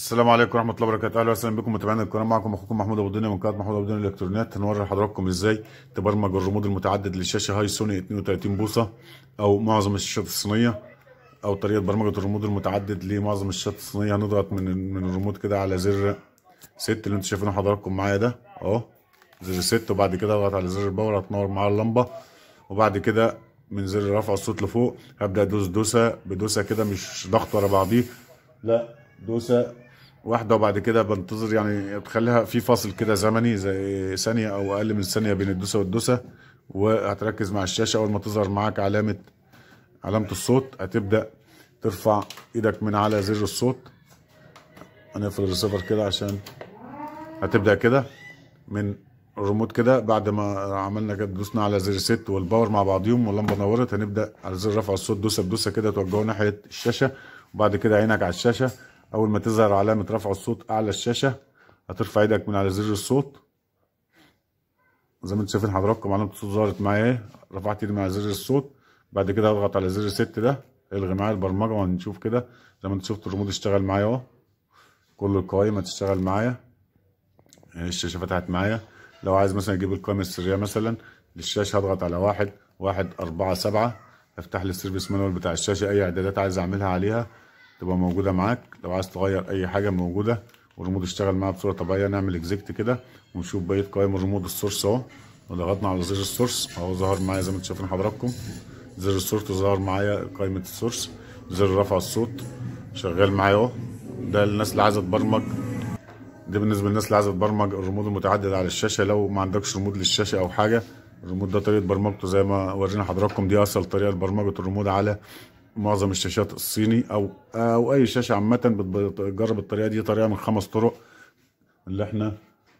السلام عليكم ورحمه الله وبركاته اهلا وسهلا بكم متابعينا الكرام معكم اخوكم محمود ابو الدنيا من قناه محمود ابو الدنيا الالكترونيات هنوري لحضراتكم ازاي تبرمج الرمود المتعدد للشاشه هاي سوني 32 بوصه او معظم الشاشات الصينيه او طريقه برمجه الرمود المتعدد لمعظم الشاشات الصينيه هنضغط من من الرمود كده على زر 6 اللي انتم شايفينه حضراتكم معايا ده اهو زر 6 وبعد كده اضغط على زر الباور هتنور معايا اللمبه وبعد كده من زر رفع الصوت لفوق هبدا ادوس دوسه بدوسه كده مش ضغط ورا بعضيه لا دوسه واحدة وبعد كده بنتظر يعني بتخليها في فاصل كده زمني زي ثانية أو أقل من ثانية بين الدوسة والدوسة وهتركز مع الشاشة أول ما تظهر معاك علامة علامة الصوت هتبدأ ترفع إيدك من على زر الصوت هنقفل الريسيفر كده عشان هتبدأ كده من الريموت كده بعد ما عملنا كده دوسنا على زر ست والباور مع بعضيهم واللمبه نورت هنبدا على زر رفع الصوت دوسه بدوسه كده توجهه ناحيه الشاشه وبعد كده عينك على الشاشه اول ما تظهر علامه رفع الصوت اعلى الشاشه هترفع ايدك من على زر الصوت زي ما انتم شايفين حضراتكم علامه الصوت ظهرت معايا ايه رفعت ايدي من على زر الصوت بعد كده هضغط على زر ست ده الغي معايا البرمجه وهنشوف كده زي ما انتم شفتوا الريموت اشتغل معايا اهو كل القوائم هتشتغل معايا آه، الشاشه فتحت معايا لو عايز مثلا اجيب القائمه السريه مثلا للشاشه هضغط على واحد واحد أربعة سبعة افتح لي السيرفيس مانوال بتاع الشاشه اي اعدادات عايز اعملها عليها تبقى موجوده معاك لو عايز تغير اي حاجه موجوده والريموت اشتغل معاها بصوره طبيعيه نعمل اكزيكت كده ونشوف بقيه قوائم الريموت السورس اهو وضغطنا على زر السورس اهو ظهر معايا زي ما انتم شايفين حضراتكم زر السورس ظهر معايا قائمه السورس زر رفع الصوت شغال معايا اهو ده للناس اللي عايزه تبرمج ده بالنسبه للناس اللي عايزه تبرمج الريموت المتعدد على الشاشه لو ما عندكش ريموت للشاشه او حاجه الريموت ده طريقه برمجته زي ما ورينا حضراتكم دي اصل طريقه لبرمجه الريموت على معظم الشاشات الصيني او او اي شاشه عامه بتجرب الطريقه دي طريقه من خمس طرق اللي احنا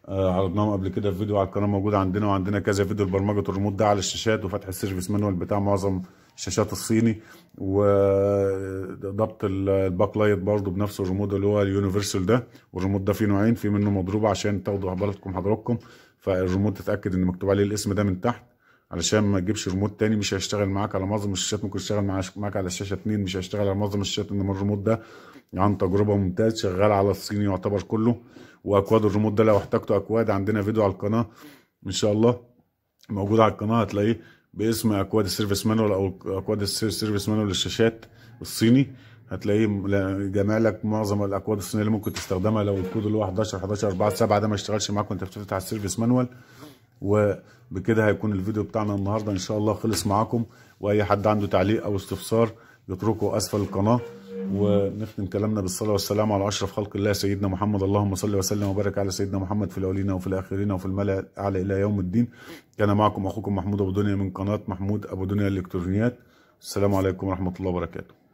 آه، عرضناهم قبل كده في فيديو على القناه موجود عندنا وعندنا كذا فيديو لبرمجه الريموت ده على الشاشات وفتح السيرفيس مانوال بتاع معظم الشاشات الصيني وضبط الباك لايت برضه بنفس الريموت اللي هو اليونيفرسال ده والريموت ده فيه نوعين في منه مضروب عشان تاخدوا بالكم حضراتكم فالريموت تتاكد ان مكتوب عليه الاسم ده من تحت علشان ما تجيبش ريموت تاني مش هيشتغل معاك على معظم الشاشات ممكن يشتغل معاك على الشاشه اثنين مش هيشتغل على معظم الشاشات انما الريموت ده عن يعني تجربه ممتاز شغال على الصيني يعتبر كله واكواد الريموت ده لو احتجتوا اكواد عندنا فيديو على القناه ان شاء الله موجود على القناه هتلاقيه باسم اكواد السيرفيس مانوال او اكواد السيرفيس مانوال للشاشات الصيني هتلاقيه جامع لك معظم الاكواد الصينيه اللي ممكن تستخدمها لو الكود اللي هو 11 11 4 7 ده ما اشتغلش معاك وانت بتفتح السيرفيس مانوال وبكده هيكون الفيديو بتاعنا النهارده ان شاء الله خلص معاكم واي حد عنده تعليق او استفسار يتركه اسفل القناه ونختم كلامنا بالصلاه والسلام على اشرف خلق الله سيدنا محمد اللهم صل وسلم وبارك على سيدنا محمد في الاولين وفي الاخرين وفي الملا الاعلى الى يوم الدين كان معكم اخوكم محمود ابو دنيا من قناه محمود ابو دنيا الالكترونيات السلام عليكم ورحمه الله وبركاته